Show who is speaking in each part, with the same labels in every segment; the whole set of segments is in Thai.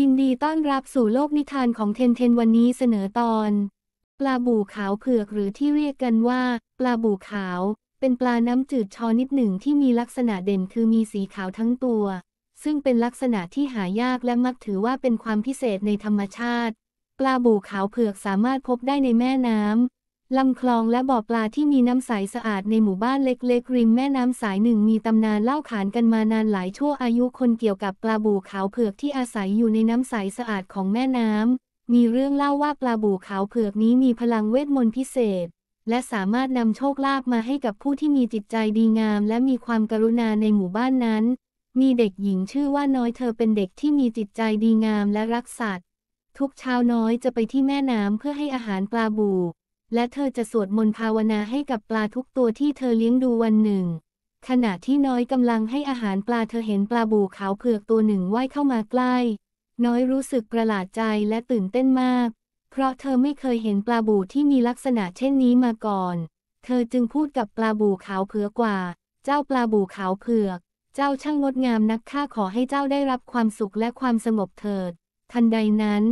Speaker 1: ยินดีต้อนรับสู่โลกนิทานของเทนเทนวันนี้เสนอตอน ปลาบู่ขาวเผือกหรือที่เรียกกันว่า ปลาบู่ขาวเป็นปลาน้ำจืดชนิดหนึ่งที่มีลักษณะเด่นคือมีสีขาวทั้งตัว ซึ่งเป็นลักษณะที่หายากและมักถือว่าเป็นความพิเศษในธรรมชาติ ปลาบู่ขาวเผือกสามารถพบได้ในแม่น้ลำคลองและบ่อปลาที่มีน้ำใสสะอาดในหมู่บ้านเล็กๆ ริมแม่น้ำสายหนึ่งมีตำนานเล่าขานกันมานานหลายชั่วอายุคนเกี่ยวกับปลาบู่ขาวเผือกที่อาศัยอยู่ในน้ำใสสะอาดของแม่น้ำมีเรื่องเล่าว่าปลาบู่ขาวเผือกนี้มีพลังเวทมนต์พิเศษและสามารถนำโชคลาภมาให้กับผู้ที่มีจิตใจดีงามและมีความกรุณาในหมู่บ้านนั้น มีเด็กหญิงชื่อว่าน้อยเธอเป็นเด็กที่มีจิตใจดีงามและรักสัตว์ ทุกเช้าน้อยจะไปที่แม่น้ำเพื่อให้อาหารปลาบู่และเธอจะสวดมนต์ภาวนาให้กับปลาทุกตัวที่เธอเลี้ยงดูวันหนึ่ง ขณะที่น้อยกำลังให้อาหารปลาเธอเห็นปลาบูขาวเผือกตัวหนึ่งว่ายเข้ามาใกล้ น้อยรู้สึกประหลาดใจและตื่นเต้นมาก เพราะเธอไม่เคยเห็นปลาบูที่มีลักษณะเช่นนี้มาก่อน เธอจึงพูดกับปลาบูขาวเผือกกว่า เจ้าปลาบูขาวเผือก เจ้าช่างงดงามนักข้าขอให้เจ้าได้รับความสุขและความสงบเถิด ทันใดนั้น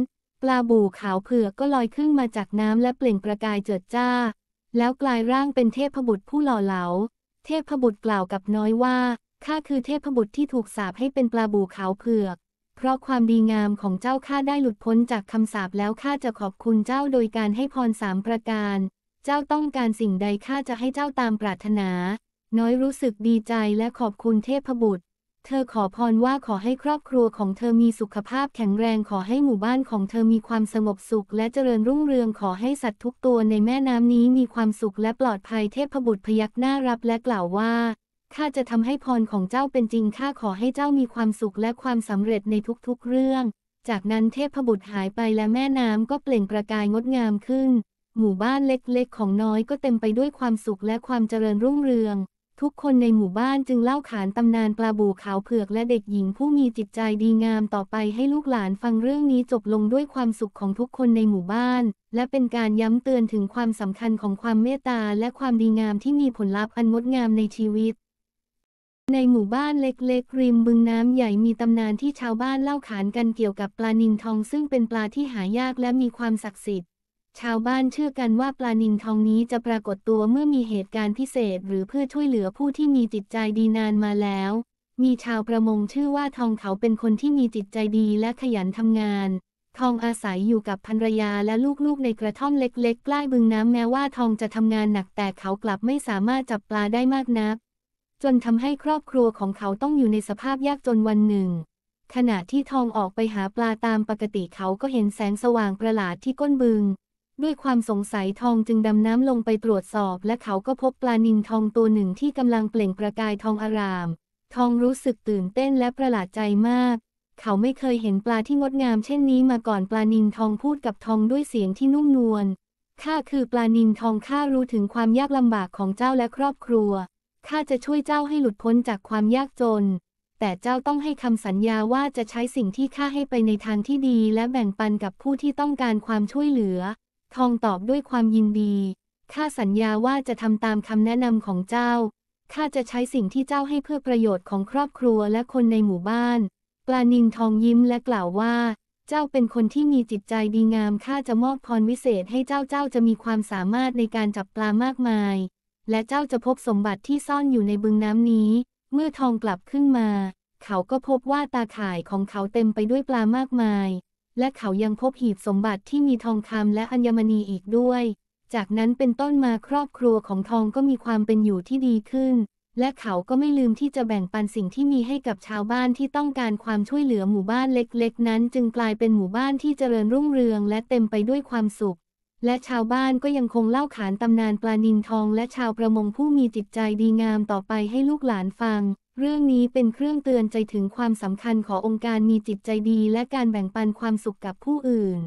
Speaker 1: ปลาบู่ขาวเผือกก็ลอยขึ้นมาจากน้ำและเปล่งประกายเจิดจ้า แล้วกลายร่างเป็นเทพบุตรผู้หล่อเหลา เทพบุตรกล่าวกับน้อยว่า ข้าคือเทพบุตรที่ถูกสาปให้เป็นปลาบู่ขาวเผือก เพราะความดีงามของเจ้าข้าได้หลุดพ้นจากคำสาปแล้วข้าจะขอบคุณเจ้าโดยการให้พรสามประการ เจ้าต้องการสิ่งใดข้าจะให้เจ้าตามปรารถนา น้อยรู้สึกดีใจและขอบคุณเทพบุตรเธอขอพรว่าขอให้ครอบครัวของเธอมีสุขภาพแข็งแรงขอให้หมู่บ้านของเธอมีความสงบสุข และเจริญรุ่งเรืองขอให้สัตว์ทุกตัวในแม่น้ำนี้มีความสุขและปลอดภัยเทพบุตรพยักหน้ารับและกล่าวว่าข้าจะทำให้พรของเจ้าเป็นจริงข้าขอให้เจ้ามีความสุขและความสำเร็จในทุกๆเรื่อง จากนั้นเทพบุตรหายไปและแม่น้ำก็เปล่งประกายงดงามขึ้น หมู่บ้านเล็ก ๆ ของน้อยก็เต็มไปด้วยความสุขและความเจริญรุ่งเรืองทุกคนในหมู่บ้านจึงเล่าขานตำนานปลาบูขาวเผือกและเด็กหญิงผู้มีจิตใจดีงามต่อไปให้ลูกหลานฟังเรื่องนี้จบลงด้วยความสุขของทุกคนในหมู่บ้านและเป็นการย้ำเตือนถึงความสำคัญของความเมตตาและความดีงามที่มีผลลัพธ์อันงดงามในชีวิต ในหมู่บ้านเล็กๆ ริมบึงน้ำใหญ่มีตำนานที่ชาวบ้านเล่าขานกันเกี่ยวกับปลานิลทองซึ่งเป็นปลาที่หายากและมีความศักดิ์สิทธิ์ชาวบ้านเชื่อกันว่าปลานิลทองนี้จะปรากฏตัวเมื่อมีเหตุการณ์พิเศษหรือเพื่อช่วยเหลือผู้ที่มีจิตใจดีนานมาแล้ว มีชาวประมงชื่อว่าทองเขาเป็นคนที่มีจิตใจดีและขยันทำงาน ทองอาศัยอยู่กับภรรยาและลูกๆ ในกระท่อมเล็ก ๆ ใกล้บึงน้ำแม้ว่าทองจะทำงานหนักแต่เขากลับไม่สามารถจับปลาได้มากนัก จนทำให้ครอบครัวของเขาต้องอยู่ในสภาพยากจนวันหนึ่ง ขณะที่ทองออกไปหาปลาตามปกติเขาก็เห็นแสงสว่างประหลาดที่ก้นบึงด้วยความสงสัยทองจึงดำน้ำลงไปตรวจสอบ และเขาก็พบปลานิลทองตัวหนึ่งที่กำลังเปล่งประกายทองอาราม ทองรู้สึกตื่นเต้นและประหลาดใจมาก เขาไม่เคยเห็นปลาที่งดงามเช่นนี้มาก่อนปลานิลทองพูดกับทองด้วยเสียงที่นุ่มนวล ข้าคือปลานิลทองข้ารู้ถึงความยากลำบากของเจ้าและครอบครัว ข้าจะช่วยเจ้าให้หลุดพ้นจากความยากจน แต่เจ้าต้องให้คำสัญญาว่าจะใช้สิ่งที่ข้าให้ไปในทางที่ดีและแบ่งปันกับผู้ที่ต้องการความช่วยเหลือทองตอบด้วยความยินดี ข้าสัญญาว่าจะทำตามคำแนะนำของเจ้า ข้าจะใช้สิ่งที่เจ้าให้เพื่อประโยชน์ของครอบครัวและคนในหมู่บ้าน ปลานินทองยิ้มและกล่าวว่า เจ้าเป็นคนที่มีจิตใจดีงาม ข้าจะมอบพรวิเศษให้เจ้า เจ้าจะมีความสามารถในการจับปลามากมาย และเจ้าจะพบสมบัติที่ซ่อนอยู่ในบึงน้ำนี้ เมื่อทองกลับขึ้นมา เขาก็พบว่าตาข่ายของเขาเต็มไปด้วยปลามากมายและเขายังพบหีบสมบัติที่มีทองคำและอัญมณีอีกด้วย จากนั้นเป็นต้นมาครอบครัวของทองก็มีความเป็นอยู่ที่ดีขึ้น และเขาก็ไม่ลืมที่จะแบ่งปันสิ่งที่มีให้กับชาวบ้านที่ต้องการความช่วยเหลือหมู่บ้านเล็กๆ นั้นจึงกลายเป็นหมู่บ้านที่เจริญรุ่งเรือง และเต็มไปด้วยความสุข และชาวบ้านก็ยังคงเล่าขานตำนานปลานินทองและชาวประมงผู้มีจิตใจดีงามต่อไปให้ลูกหลานฟังเรื่องนี้เป็นเครื่องเตือนใจถึงความสำคัญขององค์การมีจิตใจดีและการแบ่งปันความสุขกับผู้อื่น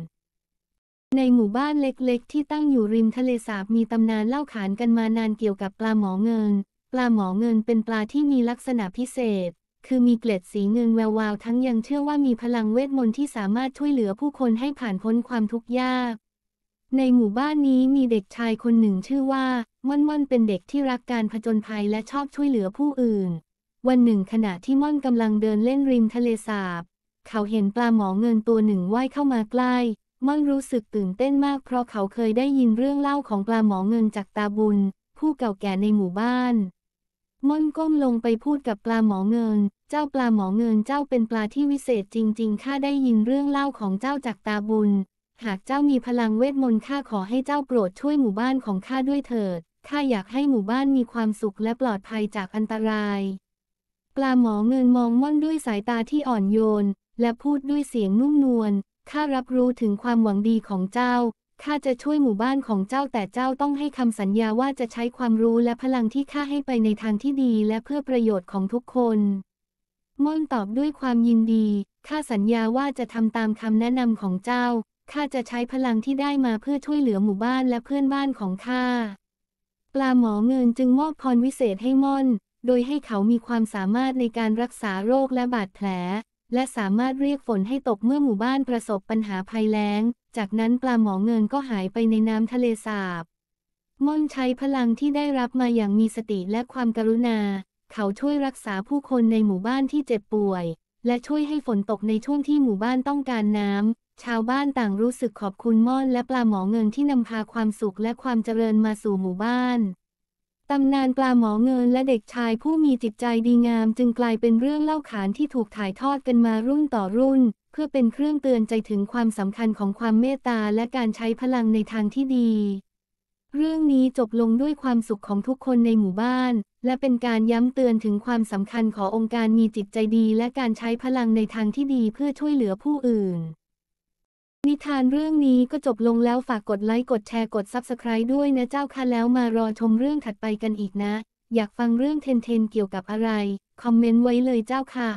Speaker 1: ในหมู่บ้านเล็กๆที่ตั้งอยู่ริมทะเลสาบมีตำนานเล่าขานกันมานานเกี่ยวกับปลาหมอเงิน ปลาหมอเงินเป็นปลาที่มีลักษณะพิเศษ คือมีเกล็ดสีเงินแวววาวทั้งยังเชื่อว่ามีพลังเวทมนต์ที่สามารถช่วยเหลือผู้คนให้ผ่านพ้นความทุกข์ยาก ในหมู่บ้านนี้มีเด็กชายคนหนึ่งชื่อว่าม่อนม่อนเป็นเด็กที่รักการผจญภัยและชอบช่วยเหลือผู้อื่นวันหนึ่งขณะที่ม่อนกำลังเดินเล่นริมทะเลสาบเขาเห็นปลาหมอเงินตัวหนึ่งว่ายเข้ามาใกล้ม่อนรู้สึกตื่นเต้นมากเพราะเขาเคยได้ยินเรื่องเล่า ของปลาหมอเงินจากตาบุญ ผู้เก่าแก่ในหมู่บ้าน ม่อนก้มลงไปพูดกับปลาหมอเงิน เจ้าปลาหมอเงินเจ้าเป็นปลาที่วิเศษจริงๆข้าได้ยินเรื่องเล่าของเจ้าจากตาบุญ หากเจ้ามีพลังเวทมนต์ข้าขอให้เจ้าโปรดช่วยหมู่บ้านของข้าด้วยเถิดข้าอยากให้หมู่บ้านมีความสุขและปลอดภัยจากอันตรายปลาหมอเงินมองม่อนด้วยสายตาที่อ่อนโยนและพูดด้วยเสียงนุ่มนวล ข้ารับรู้ถึงความหวังดีของเจ้า ข้าจะช่วยหมู่บ้านของเจ้าแต่เจ้าต้องให้คำสัญญาว่าจะใช้ความรู้และพลังที่ข้าให้ไปในทางที่ดีและเพื่อประโยชน์ของทุกคน ม่อนตอบด้วยความยินดี ข้าสัญญาว่าจะทำตามคำแนะนำของเจ้า ข้าจะใช้พลังที่ได้มาเพื่อช่วยเหลือหมู่บ้านและเพื่อนบ้านของข้าปลาหมอเงินจึงมอบพรวิเศษให้ม่อนโดยให้เขามีความสามารถในการรักษาโรคและบาดแผล และสามารถเรียกฝนให้ตกเมื่อหมู่บ้านประสบปัญหาภัยแล้ง จากนั้นปลาหมอเงินก็หายไปในน้ำทะเลสาบม่อนใช้พลังที่ได้รับมาอย่างมีสติและความกรุณา เขาช่วยรักษาผู้คนในหมู่บ้านที่เจ็บป่วย และช่วยให้ฝนตกในช่วงที่หมู่บ้านต้องการน้ำชาวบ้านต่างรู้สึกขอบคุณม่อนและปลาหมอเงินที่นำพาความสุขและความเจริญมาสู่หมู่บ้านตำนานปลาหมอเงินและเด็กชายผู้มีจิตใจดีงามจึงกลายเป็นเรื่องเล่าขานที่ถูกถ่ายทอดกันมารุ่นต่อรุ่น เพื่อเป็นเครื่องเตือนใจถึงความสำคัญของความเมตตาและการใช้พลังในทางที่ดี เรื่องนี้จบลงด้วยความสุขของทุกคนในหมู่บ้าน และเป็นการย้ำเตือนถึงความสำคัญขององค์การมีจิตใจดี และการใช้พลังในทางที่ดีเพื่อช่วยเหลือผู้อื่นิทานเรื่องนี้ก็จบลงแล้วฝากกดไลค์กดแชร์กดซับสไคร b e ด้วยนะเจ้าค่ะ แล้วมารอชมเรื่องถัดไปกันอีกนะ อยากฟังเรื่องเทนเทนเกี่ยวกับอะไร คอมเมนต์ไว้เลยเจ้าค่ะ